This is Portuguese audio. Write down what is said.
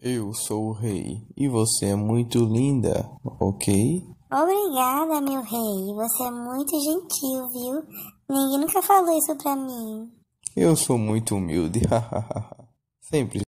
Eu sou o rei e você é muito linda, ok? Obrigada, meu rei. Você é muito gentil, viu? Ninguém nunca falou isso pra mim. Eu sou muito humilde, hahaha. Sempre.